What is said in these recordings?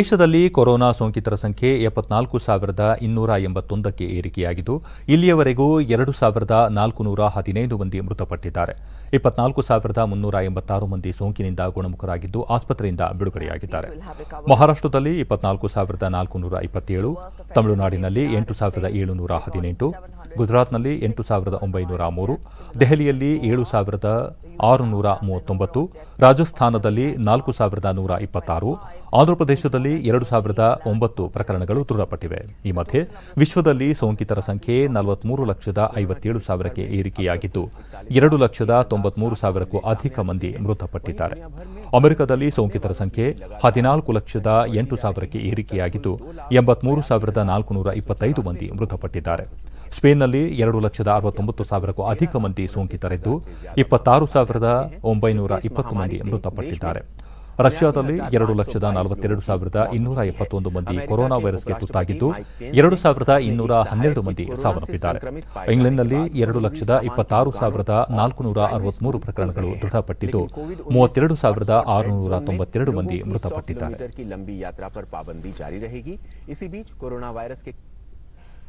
ದೇಶದಲ್ಲಿ ಕೊರೋನಾ ಸೋಂಕಿತರ ಸಂಖ್ಯೆ ಎಪ್ಪತ್ನಾಲ್ಕು ಸಾವಿರದ ಇನ್ನೂರ ಎಂಬತ್ತೊಂದಕ್ಕೆ ಏರಿಕೆಯಾಗಿದ್ದು ಇಲ್ಲಿಯವರೆಗೂ ಎರಡು ಸಾವಿರದ ನಾಲ್ಕುನೂರ ಹದಿನೈದು ಮಂದಿ ಮೃತಪಟ್ಟಿದ್ದಾರೆ ಇಪ್ಪತ್ನಾಲ್ಕು ಸಾವಿರದ ಮುನ್ನೂರ ಎಂಬತ್ತಾರು ಮಂದಿ ಸೋಂಕಿನಿಂದ ಗುಣಮುಖರಾಗಿದ್ದು ಆಸ್ಪತ್ರೆಯಿಂದ ಬಿಡುಗಡೆಯಾಗಿದ್ದಾರೆ ಮಹಾರಾಷ್ಟದಲ್ಲಿ ಇಪ್ಪತ್ನಾಲ್ಕು ಸಾವಿರದ ನಾಲ್ಕುನೂರ ಇಪ್ಪತ್ತೇಳು ತಮಿಳುನಾಡಿನಲ್ಲಿ ಎಂಟು ಸಾವಿರದ ಏಳುನೂರ ಹದಿನೆಂಟು ಗುಜರಾತ್ನಲ್ಲಿ ಎಂಟು ಸಾವಿರದ ಒಂಬೈನೂರ ಮೂರು ದೆಹಲಿಯಲ್ಲಿ ಏಳು ಸಾವಿರದ ಆರುನೂರ ಮೂವತ್ತೊಂಬತ್ತು ರಾಜಸ್ಥಾನದಲ್ಲಿ ನಾಲ್ಕು ಸಾವಿರದ ನೂರ ಇಪ್ಪತ್ತಾರು ಆಂಧ್ರಪ್ರದೇಶದಲ್ಲಿ ಎರಡು ಸಾವಿರದ ಒಂಬತ್ತು ಪ್ರಕರಣಗಳು ದೃಢಪಟ್ಟಿವೆ ಈ ಮಧ್ಯೆ ವಿಶ್ವದಲ್ಲಿ ಸೋಂಕಿತರ ಸಂಖ್ಯೆ ನಲವತ್ಮೂರು ಲಕ್ಷದ ಐವತ್ತೇಳು ಸಾವಿರಕ್ಕೆ ಏರಿಕೆಯಾಗಿದ್ದು ಎರಡು ಲಕ್ಷದ ತೊಂಬತ್ಮೂರು ಸಾವಿರಕ್ಕೂ ಅಧಿಕ ಮಂದಿ ಮೃತಪಟ್ಟಿದ್ದಾರೆ ಅಮೆರಿಕದಲ್ಲಿ ಸೋಂಕಿತರ ಸಂಖ್ಯೆ ಹದಿನಾಲ್ಕು ಲಕ್ಷದ ಎಂಟು ಸಾವಿರಕ್ಕೆ ಏರಿಕೆಯಾಗಿದ್ದು ಎಂಬತ್ಮೂರು ಸಾವಿರದ ನಾಲ್ಕು ನೂರ ಇಪ್ಪತ್ತೈದು ಮಂದಿ ಮೃತಪಟ್ಟಿದ್ದಾರೆ ಸ್ಪೇನ್ನಲ್ಲಿ ಎರಡು ಲಕ್ಷದ ಅರವತ್ತೊಂಬತ್ತು ಸಾವಿರಕ್ಕೂ ಅಧಿಕ ಮಂದಿ ಸೋಂಕಿತರಿದ್ದು ಇಪ್ಪತ್ತಾರು ಸಾವಿರದ ಒಂಬೈನೂರ ಇಪ್ಪತ್ತು ಮಂದಿ ಮೃತಪಟ್ಟಿದ್ದಾರೆ ರಷ್ಯಾದಲ್ಲಿ ಎರಡು ಲಕ್ಷದ ನಲವತ್ತೆರಡು ಸಾವಿರದ ಇನ್ನೂರ ಎಪ್ಪತ್ತೊಂದು ಮಂದಿ ಕೊರೋನಾ ವೈರಸ್ಗೆ ತುತ್ತಾಗಿದ್ದು ಎರಡು ಸಾವಿರದ ಇನ್ನೂರ ಹನ್ನೆರಡು ಮಂದಿ ಸಾವನ್ನಪ್ಪಿದ್ದಾರೆ ಇಂಗ್ಲೆಂಡ್ನಲ್ಲಿ ಎರಡು ಲಕ್ಷದ ಇಪ್ಪತ್ತಾರು ಸಾವಿರದ ನಾಲ್ಕುನೂರ ಅರವತ್ಮೂರು ಪ್ರಕರಣಗಳು ದೃಢಪಟ್ಟಿದ್ದು ಮೂವತ್ತೆರಡು ಸಾವಿರದ ಆರುನೂರ ತೊಂಬತ್ತೆರಡು ಮಂದಿ ಮೃತಪಟ್ಟಿದ್ದಾರೆ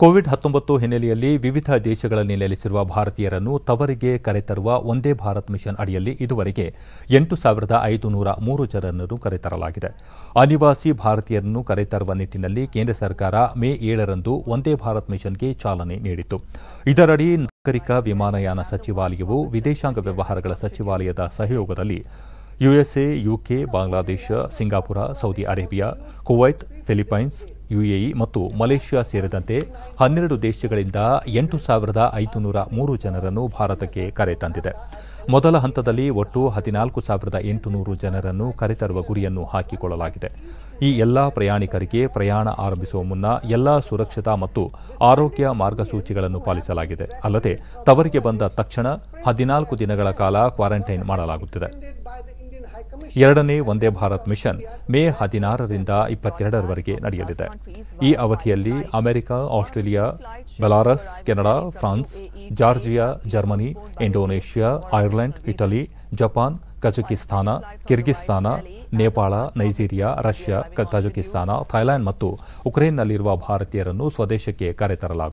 ಕೋವಿಡ್ ಹತ್ತೊಂಬತ್ತು ಹಿನ್ನೆಲೆಯಲ್ಲಿ ವಿವಿಧ ದೇಶಗಳಲ್ಲಿ ನೆಲೆಸಿರುವ ಭಾರತೀಯರನ್ನು ತವರಿಗೆ ಕರೆತರುವ ಒಂದೇ ಭಾರತ್ ಮಿಷನ್ ಅಡಿಯಲ್ಲಿ ಇದುವರೆಗೆ ಎಂಟು ಸಾವಿರದ ಐದು ನೂರ ಮೂರು ಜನರನ್ನು ಕರೆತರಲಾಗಿದೆ ಅನಿವಾಸಿ ಭಾರತೀಯರನ್ನು ಕರೆತರುವ ನಿಟ್ಟಿನಲ್ಲಿ ಕೇಂದ್ರ ಸರ್ಕಾರ ಮೇ ಏಳರಂದು ಒಂದೇ ಭಾರತ್ ಮಿಷನ್ಗೆ ಚಾಲನೆ ನೀಡಿತು ಇದರಡಿ ನಾಗರಿಕ ವಿಮಾನಯಾನ ಸಚಿವಾಲಯವು ವಿದೇಶಾಂಗ ವ್ಯವಹಾರಗಳ ಸಚಿವಾಲಯದ ಸಹಯೋಗದಲ್ಲಿ USA UK Bangladesh Singapore Saudi Arabia Kuwait Philippines UAE ಮತ್ತು ಮಲೇಷ್ಯಾ ಸೇರಿದಂತೆ ಹನ್ನೆರಡು ದೇಶಗಳಿಂದ ಎಂಟು ಸಾವಿರದ ಐದುನೂರ ಮೂರು ಜನರನ್ನು ಭಾರತಕ್ಕೆ ಕರೆ ತಂದಿದೆ ಮೊದಲ ಹಂತದಲ್ಲಿ ಒಟ್ಟು ಹದಿನಾಲ್ಕು ಸಾವಿರದ ಎಂಟುನೂರು ಜನರನ್ನು ಕರೆತರುವ ಗುರಿಯನ್ನು ಹಾಕಿಕೊಳ್ಳಲಾಗಿದೆ ಈ ಎಲ್ಲ ಪ್ರಯಾಣಿಕರಿಗೆ ಪ್ರಯಾಣ ಆರಂಭಿಸುವ ಮುನ್ನ ಎಲ್ಲ ಸುರಕ್ಷತಾ ಮತ್ತು ಆರೋಗ್ಯ ಮಾರ್ಗಸೂಚಿಗಳನ್ನು ಪಾಲಿಸಲಾಗಿದೆ ಅಲ್ಲದೆ ತವರಿಗೆ ಬಂದ ತಕ್ಷಣ ಹದಿನಾಲ್ಕು ದಿನಗಳ ಕಾಲ ಕ್ವಾರಂಟೈನ್ ಮಾಡಲಾಗುತ್ತಿದೆ ಎರಡನೇ ವಂದೇ ಭಾರತ್ ಮಿಷನ್ ಮೇ ಹದಿನಾರರಿಂದ ಇಪ್ಪತ್ತೆರಡರವರೆಗೆ ನಡೆಯಲಿದೆ ಈ ಅವಧಿಯಲ್ಲಿ America Australia Belarus Canada France Georgia Germany Indonesia Ireland Italy Japan Kazakhstan Kyrgyzstan Nepal Nigeria Russia Tajikistan Thailand ಮತ್ತು ಉಕ್ರೇನ್ನಲ್ಲಿರುವ ಭಾರತೀಯರನ್ನು ಸ್ವದೇಶಕ್ಕೆ ಕರೆತರಲಾಗುತ್ತದೆ